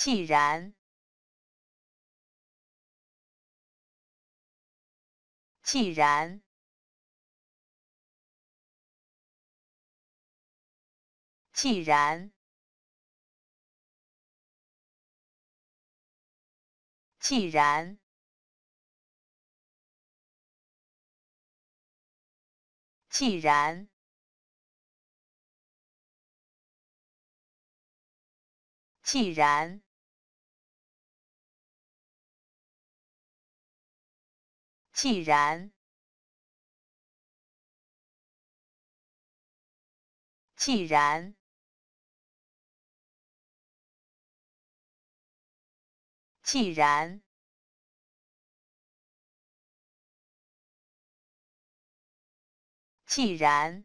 既然，既然，既然，既然，既然，既然。既然，既然，既然，既然。